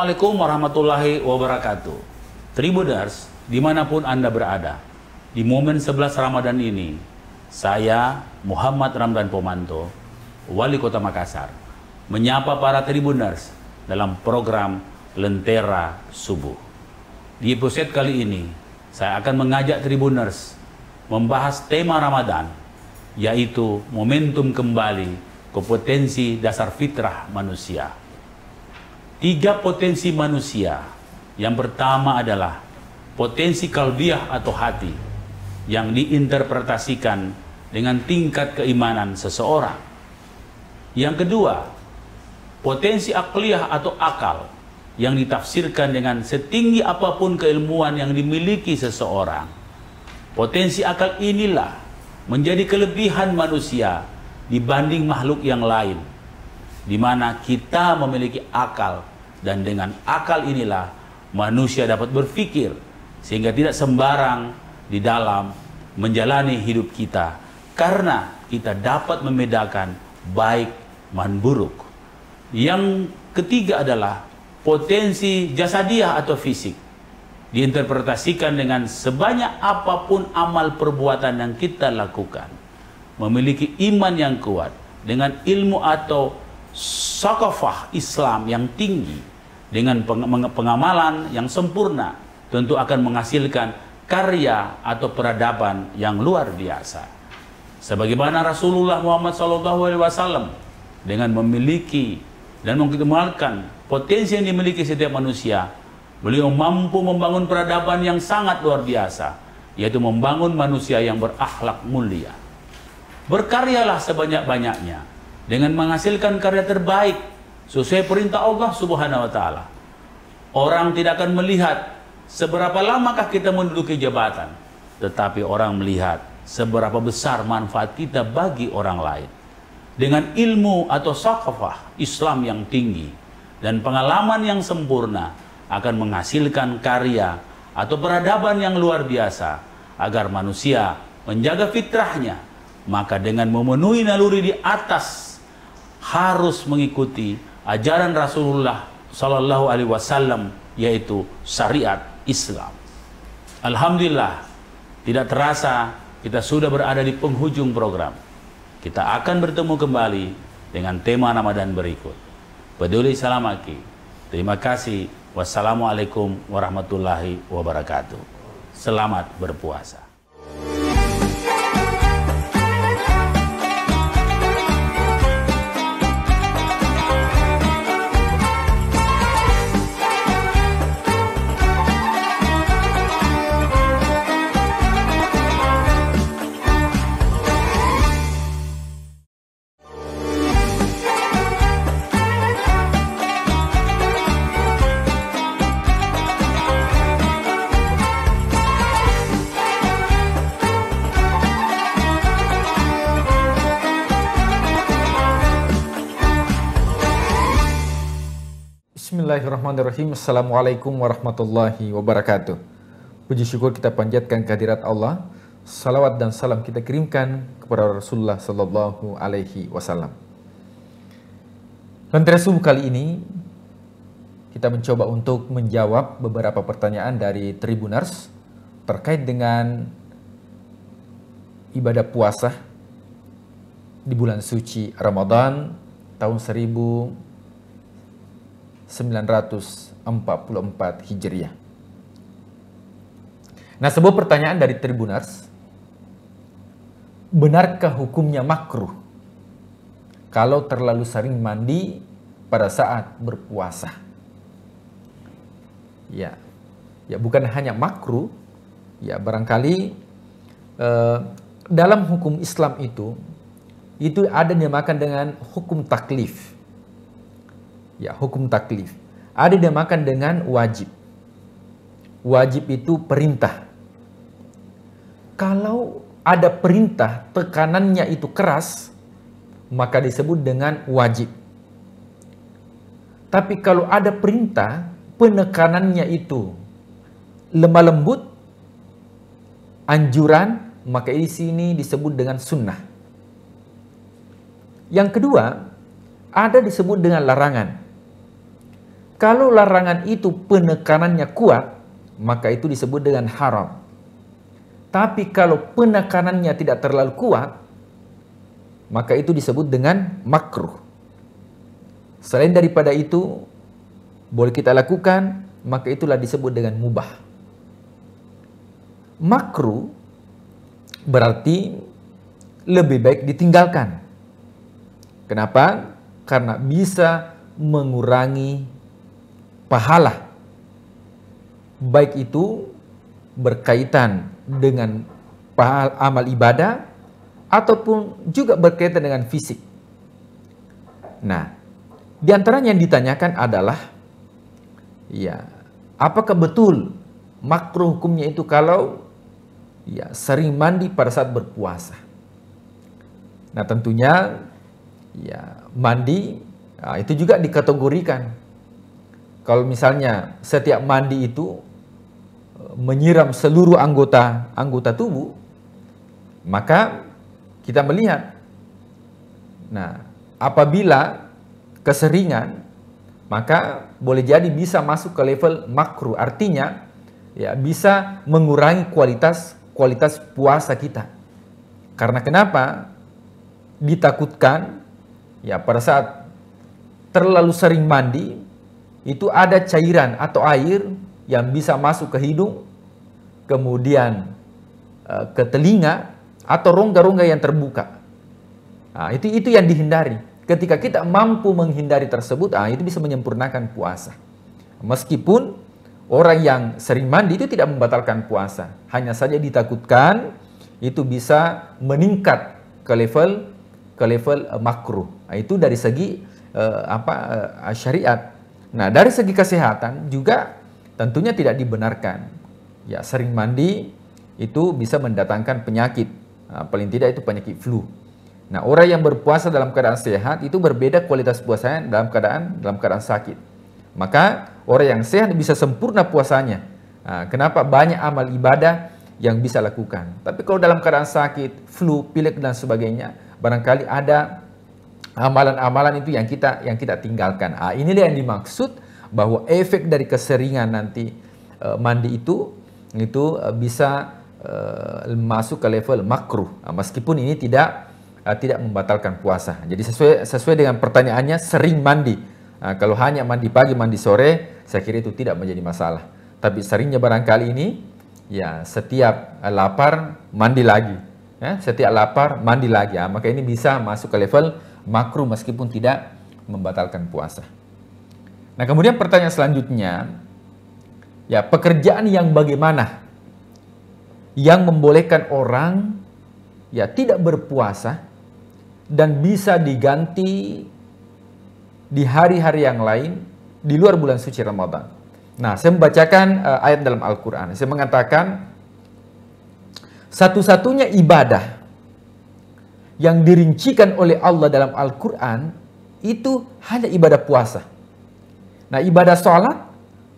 Assalamualaikum warahmatullahi wabarakatuh. Tribuners, dimanapun Anda berada, di momen 11 Ramadan ini, saya Muhammad Ramdan Pomanto, Wali Kota Makassar, menyapa para Tribuners dalam program Lentera Subuh. Di episode kali ini, saya akan mengajak Tribuners membahas tema Ramadan, yaitu momentum kembali kompetensi dasar fitrah manusia. Tiga potensi manusia. Yang pertama adalah potensi kalbiah atau hati yang diinterpretasikan dengan tingkat keimanan seseorang. Yang kedua, potensi akliyah atau akal yang ditafsirkan dengan setinggi apapun keilmuan yang dimiliki seseorang. Potensi akal inilah menjadi kelebihan manusia dibanding makhluk yang lain di mana kita memiliki akal dan dengan akal inilah manusia dapat berpikir sehingga tidak sembarang di dalam menjalani hidup kita karena kita dapat membedakan baik man buruk. Yang ketiga adalah potensi jasadiah atau fisik diinterpretasikan dengan sebanyak apapun amal perbuatan yang kita lakukan memiliki iman yang kuat dengan ilmu atau sakafah Islam yang tinggi dengan pengamalan yang sempurna tentu akan menghasilkan karya atau peradaban yang luar biasa. Sebagaimana Rasulullah Muhammad SAW dengan memiliki dan mengkemalkan potensi yang dimiliki setiap manusia, beliau mampu membangun peradaban yang sangat luar biasa, yaitu membangun manusia yang berakhlak mulia. Berkaryalah sebanyak-banyaknya, dengan menghasilkan karya terbaik sesuai perintah Allah Subhanahu wa taala. Orang tidak akan melihat seberapa lamakah kita menduduki jabatan, tetapi orang melihat seberapa besar manfaat kita bagi orang lain. Dengan ilmu atau sakafah Islam yang tinggi dan pengalaman yang sempurna akan menghasilkan karya atau peradaban yang luar biasa agar manusia menjaga fitrahnya maka dengan memenuhi naluri di atas harus mengikuti ajaran Rasulullah Sallallahu Alaihi Wasallam yaitu syariat Islam. Alhamdulillah, tidak terasa kita sudah berada di penghujung program. Kita akan bertemu kembali dengan tema Ramadan berikut. Peduli Salamaki. Terima kasih. Wassalamualaikum warahmatullahi wabarakatuh. Selamat berpuasa. Bismillahirrahmanirrahim. Assalamualaikum warahmatullahi wabarakatuh. Puji syukur kita panjatkan kehadirat Allah. Salawat dan salam kita kirimkan kepada Rasulullah Sallallahu Alaihi Wasallam. Lentera subuh kali ini kita mencoba untuk menjawab beberapa pertanyaan dari Tribuners terkait dengan ibadah puasa di bulan suci Ramadan tahun 1000 944 Hijriah. Nah, sebuah pertanyaan dari Tribunars, benarkah hukumnya makruh kalau terlalu sering mandi pada saat berpuasa? Ya, ya bukan hanya makruh, ya barangkali eh, dalam hukum Islam itu itu ada dinamakan dengan hukum taklif ya hukum taklif. Ada makan dengan wajib. Wajib itu perintah. Kalau ada perintah tekanannya itu keras, maka disebut dengan wajib. Tapi kalau ada perintah penekanannya itu lemah lembut, anjuran, maka di sini disebut dengan sunnah. Yang kedua, ada disebut dengan larangan. Kalau larangan itu penekanannya kuat, maka itu disebut dengan haram. Tapi kalau penekanannya tidak terlalu kuat, maka itu disebut dengan makruh. Selain daripada itu, boleh kita lakukan, maka itulah disebut dengan mubah. Makruh berarti lebih baik ditinggalkan. Kenapa? Karena bisa mengurangi pahala baik itu berkaitan dengan pahala amal ibadah ataupun juga berkaitan dengan fisik. Nah, di antaranya yang ditanyakan adalah ya, apakah betul makro hukumnya itu kalau ya sering mandi pada saat berpuasa. Nah, tentunya ya mandi ya, itu juga dikategorikan kalau misalnya setiap mandi itu eh, menyiram seluruh anggota anggota tubuh, maka kita melihat. Nah, apabila keseringan, maka boleh jadi bisa masuk ke level makruh. Artinya, ya bisa mengurangi kualitas kualitas puasa kita. Karena kenapa? Ditakutkan ya pada saat terlalu sering mandi itu ada cairan atau air yang bisa masuk ke hidung, kemudian eh, ke telinga atau rongga-rongga yang terbuka. Nah, itu itu yang dihindari. Ketika kita mampu menghindari tersebut, ah itu bisa menyempurnakan puasa. Meskipun orang yang sering mandi itu tidak membatalkan puasa, hanya saja ditakutkan itu bisa meningkat ke level ke level eh, makruh. Nah, itu dari segi eh, apa eh, syariat. Nah, dari segi kesehatan juga tentunya tidak dibenarkan. Ya, sering mandi itu bisa mendatangkan penyakit. Nah, paling tidak itu penyakit flu. Nah, orang yang berpuasa dalam keadaan sehat itu berbeda kualitas puasanya dalam keadaan dalam keadaan sakit. Maka orang yang sehat bisa sempurna puasanya. Nah, kenapa banyak amal ibadah yang bisa lakukan. Tapi kalau dalam keadaan sakit, flu, pilek dan sebagainya, barangkali ada amalan-amalan itu yang kita yang kita tinggalkan. Ah, inilah yang dimaksud bahwa efek dari keseringan nanti uh, mandi itu itu uh, bisa uh, masuk ke level makruh. Uh, meskipun ini tidak uh, tidak membatalkan puasa. Jadi sesuai sesuai dengan pertanyaannya sering mandi. Uh, kalau hanya mandi pagi, mandi sore, saya kira itu tidak menjadi masalah. Tapi seringnya barangkali ini ya setiap uh, lapar mandi lagi. Ya, setiap lapar mandi lagi. Ya. Maka ini bisa masuk ke level makruh meskipun tidak membatalkan puasa. Nah, kemudian pertanyaan selanjutnya, ya pekerjaan yang bagaimana yang membolehkan orang ya tidak berpuasa dan bisa diganti di hari-hari yang lain di luar bulan suci Ramadan. Nah, saya membacakan uh, ayat dalam Al-Qur'an. Saya mengatakan satu-satunya ibadah yang dirincikan oleh Allah dalam Al-Quran itu hanya ibadah puasa. Nah ibadah sholat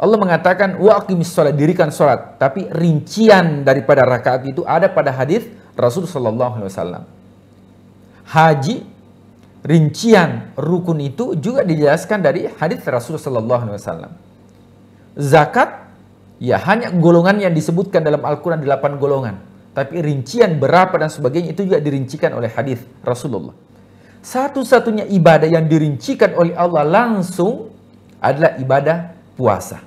Allah mengatakan wa sholat dirikan sholat. Tapi rincian daripada rakaat itu ada pada hadis Rasul Sallallahu Alaihi Wasallam. Haji rincian rukun itu juga dijelaskan dari hadis Rasul Sallallahu Alaihi Wasallam. Zakat ya hanya golongan yang disebutkan dalam Al-Quran 8 golongan. Tapi rincian berapa dan sebagainya itu juga dirincikan oleh hadis Rasulullah. Satu-satunya ibadah yang dirincikan oleh Allah langsung adalah ibadah puasa.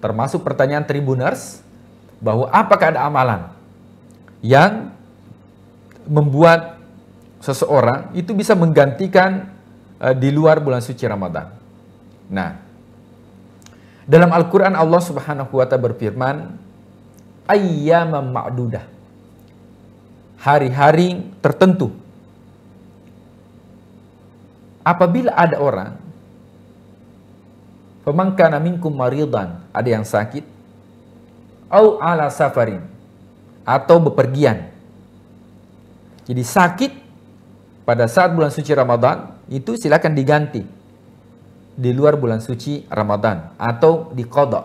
Termasuk pertanyaan Tribuners bahwa apakah ada amalan yang membuat seseorang itu bisa menggantikan e, di luar bulan suci Ramadan. Nah, dalam Al-Qur'an Allah Subhanahu wa taala berfirman, ayyaman ma'dudah hari-hari tertentu. Apabila ada orang pemangkana minkum maridan, ada yang sakit, au ala safarin atau bepergian. Jadi sakit pada saat bulan suci Ramadan itu silakan diganti di luar bulan suci Ramadan atau di kodok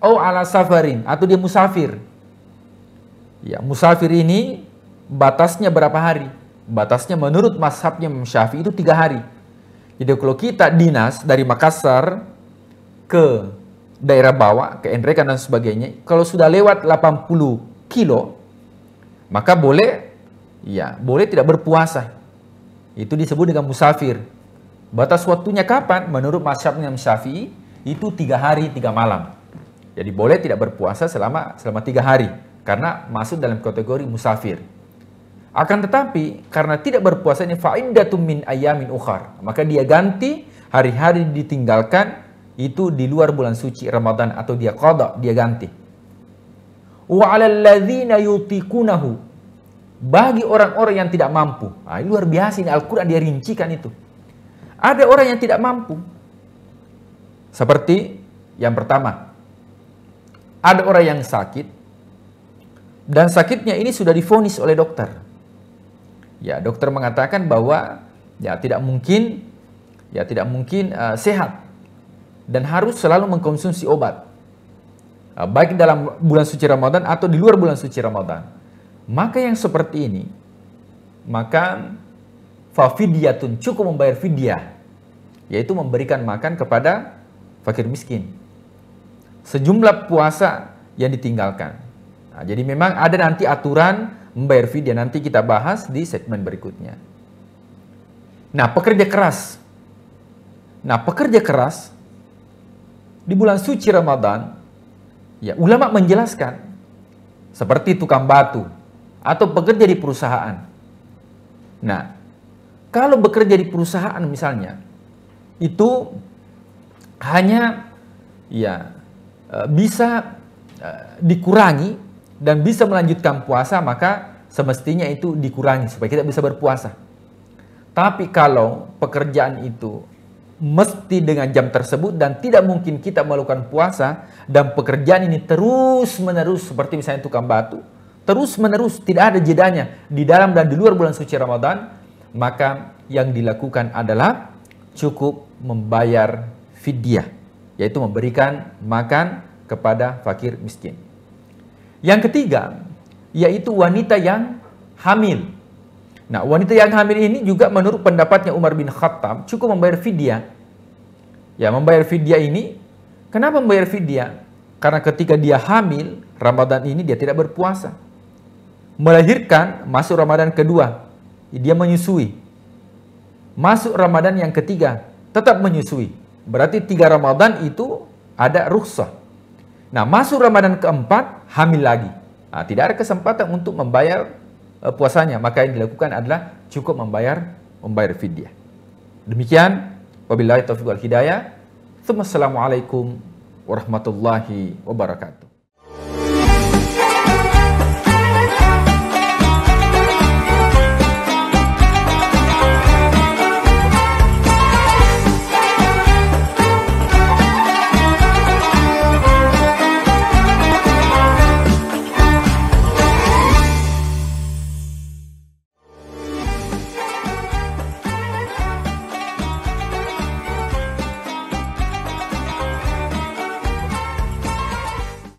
oh ala safarin atau dia musafir. Ya, musafir ini batasnya berapa hari? Batasnya menurut mashabnya Imam Syafi'i itu tiga hari. Jadi kalau kita dinas dari Makassar ke daerah bawah, ke Endrekan dan sebagainya, kalau sudah lewat 80 kilo, maka boleh, ya boleh tidak berpuasa. Itu disebut dengan musafir. Batas waktunya kapan? Menurut mashabnya Imam Syafi'i itu tiga hari tiga malam. Jadi boleh tidak berpuasa selama selama tiga hari karena masuk dalam kategori musafir. Akan tetapi karena tidak berpuasa ini fa'idatum min ayamin ukhar. Maka dia ganti hari-hari ditinggalkan itu di luar bulan suci Ramadan atau dia qada, dia ganti. Wa 'alal ladzina yutiqunahu bagi orang-orang yang tidak mampu. Nah, ini luar biasa ini Al-Qur'an dia rincikan itu. Ada orang yang tidak mampu. Seperti yang pertama, ada orang yang sakit dan sakitnya ini sudah difonis oleh dokter ya dokter mengatakan bahwa ya tidak mungkin ya tidak mungkin uh, sehat dan harus selalu mengkonsumsi obat uh, baik dalam bulan suci Ramadan atau di luar bulan suci Ramadan. Maka yang seperti ini maka fafidiyatun cukup membayar fidyah yaitu memberikan makan kepada fakir miskin. Sejumlah puasa yang ditinggalkan. Nah, jadi memang ada nanti aturan membayar fidya Nanti kita bahas di segmen berikutnya. Nah, pekerja keras. Nah, pekerja keras di bulan suci Ramadan, ya ulama menjelaskan seperti tukang batu atau pekerja di perusahaan. Nah, kalau bekerja di perusahaan misalnya, itu hanya ya eh, bisa eh, dikurangi dan bisa melanjutkan puasa, maka semestinya itu dikurangi supaya kita bisa berpuasa. Tapi kalau pekerjaan itu mesti dengan jam tersebut dan tidak mungkin kita melakukan puasa dan pekerjaan ini terus-menerus seperti misalnya tukang batu, terus-menerus tidak ada jedanya di dalam dan di luar bulan suci Ramadan, maka yang dilakukan adalah cukup membayar fidyah, yaitu memberikan makan kepada fakir miskin. Yang ketiga, yaitu wanita yang hamil. Nah, wanita yang hamil ini juga menurut pendapatnya Umar bin Khattab cukup membayar fidyah. Ya, membayar fidyah ini, kenapa membayar fidyah? Karena ketika dia hamil, Ramadan ini dia tidak berpuasa. Melahirkan masuk Ramadan kedua, dia menyusui. Masuk Ramadan yang ketiga, tetap menyusui. Berarti tiga Ramadan itu ada rukhsah Nah, masuk Ramadan keempat, hamil lagi. Nah, tidak ada kesempatan untuk membayar uh, puasanya. Maka yang dilakukan adalah cukup membayar membayar fidyah. Demikian, wabillahi taufiq wal hidayah. Assalamualaikum warahmatullahi wabarakatuh.